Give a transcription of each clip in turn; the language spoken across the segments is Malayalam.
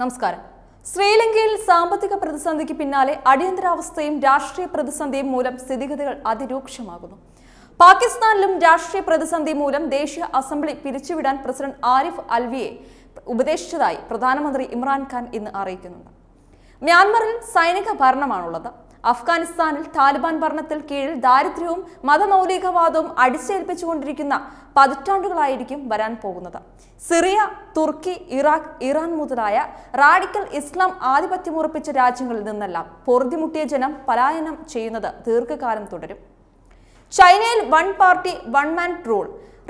നമസ്കാരം ശ്രീലങ്കയിൽ സാമ്പത്തിക പ്രതിസന്ധിക്ക് പിന്നാലെ അടിയന്തരാവസ്ഥയും രാഷ്ട്രീയ പ്രതിസന്ധിയും മൂലം സ്ഥിതിഗതികൾ അതിരൂക്ഷമാകുന്നു പാകിസ്ഥാനിലും രാഷ്ട്രീയ പ്രതിസന്ധി മൂലം ദേശീയ അസംബ്ലി പിരിച്ചുവിടാൻ പ്രസിഡന്റ് ആരിഫ് അൽവിയെ ഉപദേശിച്ചതായി പ്രധാനമന്ത്രി ഇമ്രാൻഖാൻ ഇന്ന് അറിയിക്കുന്നുണ്ട് മ്യാൻമറിൽ സൈനിക ഭരണമാണുള്ളത് അഫ്ഗാനിസ്ഥാനിൽ താലിബാൻ ഭരണത്തിൽ കീഴിൽ ദാരിദ്ര്യവും മതമൗലികവാദവും അടിച്ചേൽപ്പിച്ചുകൊണ്ടിരിക്കുന്ന പതിറ്റാണ്ടുകളായിരിക്കും വരാൻ പോകുന്നത് സിറിയ തുർക്കി ഇറാഖ് ഇറാൻ മുതലായ റാഡിക്കൽ ഇസ്ലാം ആധിപത്യമുറപ്പിച്ച രാജ്യങ്ങളിൽ നിന്നെല്ലാം പൊറുതിമുട്ടിയ ജനം പലായനം ചെയ്യുന്നത് ദീർഘകാലം തുടരും ചൈനയിൽ one party one man rule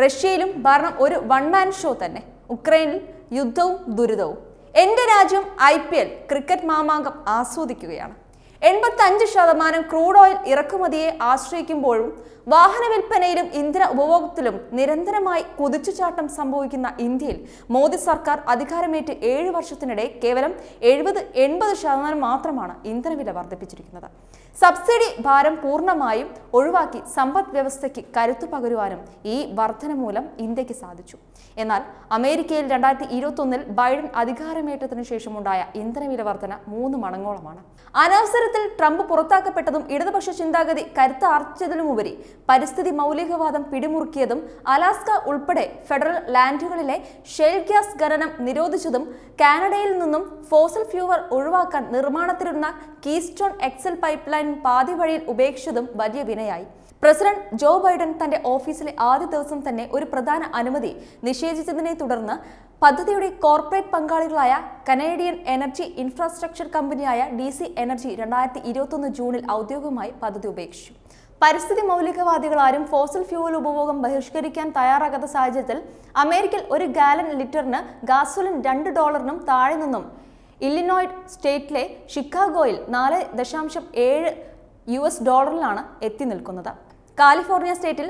റഷ്യയിലും ഭരണം ഒരു വൺ മാൻ ഷോ തന്നെ ഉക്രൈനിൽ യുദ്ധവും ദുരിതവും എന്റെ രാജ്യം ഐ ക്രിക്കറ്റ് മാമാങ്കം ആസ്വദിക്കുകയാണ് എൺപത്തഞ്ച് ശതമാനം ക്രൂഡ് ഓയിൽ ഇറക്കുമതിയെ ആശ്രയിക്കുമ്പോഴും വാഹന വിൽപ്പനയിലും ഇന്ധന ഉപഭോഗത്തിലും നിരന്തരമായി കുതിച്ചുചാട്ടം സംഭവിക്കുന്ന ഇന്ത്യയിൽ മോദി സർക്കാർ അധികാരമേറ്റ് ഏഴ് വർഷത്തിനിടെ കേവലം എഴുപത് എൺപത് ശതമാനം മാത്രമാണ് ഇന്ധനവില വർദ്ധിപ്പിച്ചിരിക്കുന്നത് സബ്സിഡി ഭാരം പൂർണ്ണമായും ഒഴിവാക്കി സമ്പദ് വ്യവസ്ഥയ്ക്ക് കരുത്തു പകരുവാനും ഈ വർധന മൂലം ഇന്ത്യക്ക് സാധിച്ചു എന്നാൽ അമേരിക്കയിൽ രണ്ടായിരത്തി ഇരുപത്തി ബൈഡൻ അധികാരമേറ്റത്തിനു ശേഷമുണ്ടായ ഇന്ധനവില വർധന മൂന്ന് മടങ്ങോളമാണ് അനവസര അത്തരത്തിൽ ട്രംപ് പുറത്താക്കപ്പെട്ടതും ഇടതുപക്ഷ ചിന്താഗതി കരുത്ത് ആർജിച്ചതിലുമുപരി പരിസ്ഥിതി മൗലികവാദം പിടിമുറുക്കിയതും അലാസ്ക ഉൾപ്പെടെ ഫെഡറൽ ലാൻഡുകളിലെ ഷെൽ ഗ്യാസ് ഖനനം നിരോധിച്ചതും കാനഡയിൽ നിന്നും ഫോസൽ ഫ്യൂവർ ഒഴിവാക്കാൻ നിർമ്മാണത്തിലിരുന്ന കീസ്റ്റോൺ എക്സൽ പൈപ്പ് ലൈൻ പാതി വഴിയിൽ ഉപേക്ഷിച്ചതും വലിയ വിനയായി പ്രസിഡന്റ് ജോ ബൈഡൻ തന്റെ ഓഫീസിലെ ആദ്യ ദിവസം തന്നെ ഒരു പ്രധാന അനുമതി നിഷേധിച്ചതിനെ തുടർന്ന് പദ്ധതിയുടെ കോർപ്പറേറ്റ് പങ്കാളികളായ കനേഡിയൻ എനർജി ഇൻഫ്രാസ്ട്രക്ചർ കമ്പനിയായ ഡി സി എനർജി രണ്ടായിരത്തി ഇരുപത്തൊന്ന് ജൂണിൽ ഔദ്യോഗികമായി പദ്ധതി ഉപേക്ഷിച്ചു പരിസ്ഥിതി മൗലികവാദികൾ ആരും ഫോസൽ ഫ്യൂവൽ ഉപഭോഗം ബഹിഷ്കരിക്കാൻ തയ്യാറാകാത്ത സാഹചര്യത്തിൽ അമേരിക്കയിൽ ഒരു ഗാലൻ ലിറ്ററിന് ഗാസോലിൻ രണ്ട് ഡോളറിനും താഴെ നിന്നും ഇല്ലിനോയ്ഡ് സ്റ്റേറ്റിലെ ഷിക്കാഗോയിൽ നാല് ദശാംശം ഏഴ് യു എസ് ഡോളറിലാണ് എത്തി നിൽക്കുന്നത് കാലിഫോർണിയ സ്റ്റേറ്റിൽ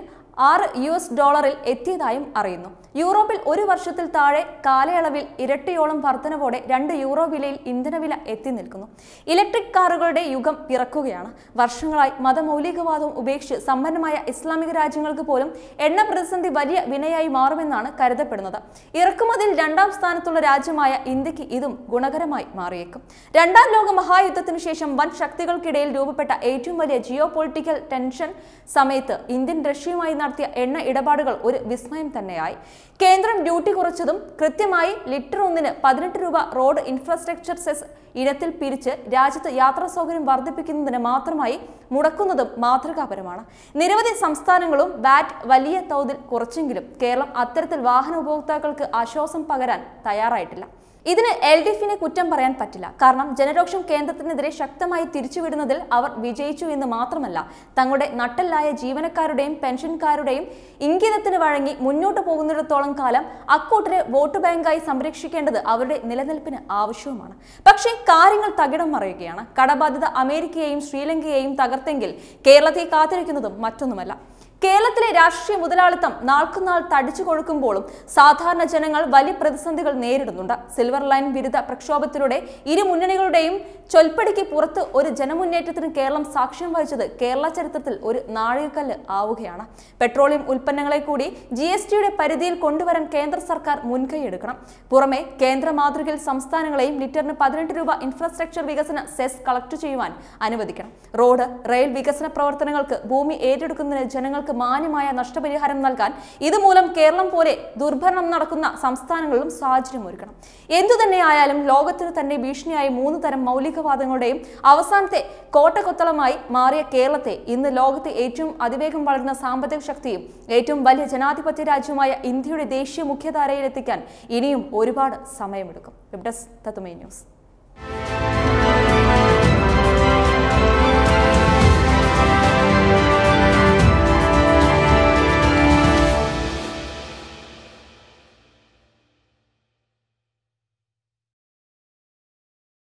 ആറ് യു എസ് ഡോളറിൽ എത്തിയതായും അറിയുന്നു യൂറോപ്പിൽ ഒരു വർഷത്തിൽ താഴെ കാലയളവിൽ ഇരട്ടിയോളം വർധനവോടെ രണ്ട് യൂറോ വിലയിൽ ഇന്ധനവില എത്തി നിൽക്കുന്നു ഇലക്ട്രിക് കാറുകളുടെ യുഗം പിറക്കുകയാണ് വർഷങ്ങളായി മതമൗലികവാദവും ഉപേക്ഷിച്ച് സമ്പന്നമായ ഇസ്ലാമിക രാജ്യങ്ങൾക്ക് പോലും എണ്ണ പ്രതിസന്ധി വലിയ വിനയായി മാറുമെന്നാണ് കരുതപ്പെടുന്നത് ഇറക്കുമതിയിൽ രണ്ടാം സ്ഥാനത്തുള്ള രാജ്യമായ ഇന്ത്യക്ക് ഇതും ഗുണകരമായി മാറിയേക്കും രണ്ടാം ലോക മഹായുദ്ധത്തിനു ശേഷം വൻ ശക്തികൾക്കിടയിൽ രൂപപ്പെട്ട ഏറ്റവും വലിയ ജിയോ ടെൻഷൻ സമയത്ത് ഇന്ത്യൻ റഷ്യയുമായി നടത്തിയ എണ്ണ ഇടപാടുകൾ ഒരു വിസ്മയം തന്നെയായി കേന്ദ്രം ഡ്യൂട്ടി കുറച്ചതും കൃത്യമായി ലിറ്റർ ഒന്നിന് പതിനെട്ട് രൂപ റോഡ് ഇൻഫ്രാസ്ട്രക്ചർ സെസ് ഇനത്തിൽ പിരിച്ച് രാജ്യത്ത് യാത്രാ സൗകര്യം വർദ്ധിപ്പിക്കുന്നതിന് മാത്രമായി മുടക്കുന്നതും മാതൃകാപരമാണ് നിരവധി സംസ്ഥാനങ്ങളും വാറ്റ് വലിയ തോതിൽ കുറച്ചെങ്കിലും കേരളം അത്തരത്തിൽ വാഹന ഉപഭോക്താക്കൾക്ക് ആശ്വാസം പകരാൻ തയ്യാറായിട്ടില്ല ഇതിന് എൽ ഡി എഫിനെ കുറ്റം പറയാൻ പറ്റില്ല കാരണം ജനരോക്ഷം കേന്ദ്രത്തിനെതിരെ ശക്തമായി തിരിച്ചുവിടുന്നതിൽ അവർ വിജയിച്ചു എന്ന് മാത്രമല്ല തങ്ങളുടെ നട്ടല്ലായ ജീവനക്കാരുടെയും പെൻഷൻകാർ രാഷ്ട്രീയക്കാരുടെയും ഇംഗിതത്തിന് വഴങ്ങി മുന്നോട്ട് പോകുന്നിടത്തോളം കാലം അക്കൂട്ടരെ വോട്ട് ബാങ്കായി സംരക്ഷിക്കേണ്ടത് അവരുടെ നിലനിൽപ്പിന് ആവശ്യവുമാണ് പക്ഷേ കാര്യങ്ങൾ തകിടം മറിയുകയാണ് കടബാധിത അമേരിക്കയെയും ശ്രീലങ്കയെയും തകർത്തെങ്കിൽ കേരളത്തെ കാത്തിരിക്കുന്നതും മറ്റൊന്നുമല്ല കേരളത്തിലെ രാഷ്ട്രീയ മുതലാളിത്തം നാൾക്കുനാൾ തടിച്ചു കൊഴുക്കുമ്പോഴും സാധാരണ ജനങ്ങൾ വലിയ പ്രതിസന്ധികൾ നേരിടുന്നുണ്ട് സിൽവർ ലൈൻ ബിരുദ പ്രക്ഷോഭത്തിലൂടെ ഇരു മുന്നണികളുടെയും ചൊൽപ്പടിക്ക് പുറത്ത് ഒരു ജനമുന്നേറ്റത്തിന് കേരളം സാക്ഷ്യം വഹിച്ചത് കേരള ചരിത്രത്തിൽ ഒരു നാഴികക്കല്ല് ആവുകയാണ് പെട്രോളിയം ഉൽപ്പന്നങ്ങളെ കൂടി ജി എസ് ടിയുടെ പരിധിയിൽ കൊണ്ടുവരാൻ കേന്ദ്ര സർക്കാർ മുൻകൈയെടുക്കണം പുറമെ കേന്ദ്ര മാതൃകയിൽ സംസ്ഥാനങ്ങളെയും ലിറ്ററിന് പതിനെട്ട് രൂപ ഇൻഫ്രാസ്ട്രക്ചർ വികസന സെസ് കളക്ട് ചെയ്യുവാൻ അനുവദിക്കണം റോഡ് റെയിൽ വികസന പ്രവർത്തനങ്ങൾക്ക് ഭൂമി ഏറ്റെടുക്കുന്നതിന് ജനങ്ങൾക്ക് മാന്യമായ നഷ്ടപരിഹാരം നൽകാൻ ഇതുമൂലം കേരളം പോലെ ദുർഭരണം നടക്കുന്ന സംസ്ഥാനങ്ങളിലും സാഹചര്യം ഒരുക്കണം എന്തു തന്നെ ലോകത്തിന് തന്നെ ഭീഷണിയായി മൂന്ന് തരം മൗലികവാദങ്ങളുടെയും അവസാനത്തെ കോട്ടക്കൊത്തളമായി മാറിയ കേരളത്തെ ഇന്ന് ലോകത്തെ ഏറ്റവും അതിവേഗം വളരുന്ന സാമ്പത്തിക ശക്തിയും ഏറ്റവും വലിയ ജനാധിപത്യ രാജ്യമായ ഇന്ത്യയുടെ ദേശീയ മുഖ്യധാരയിലെത്തിക്കാൻ ഇനിയും ഒരുപാട് സമയമെടുക്കും ന്യൂസ്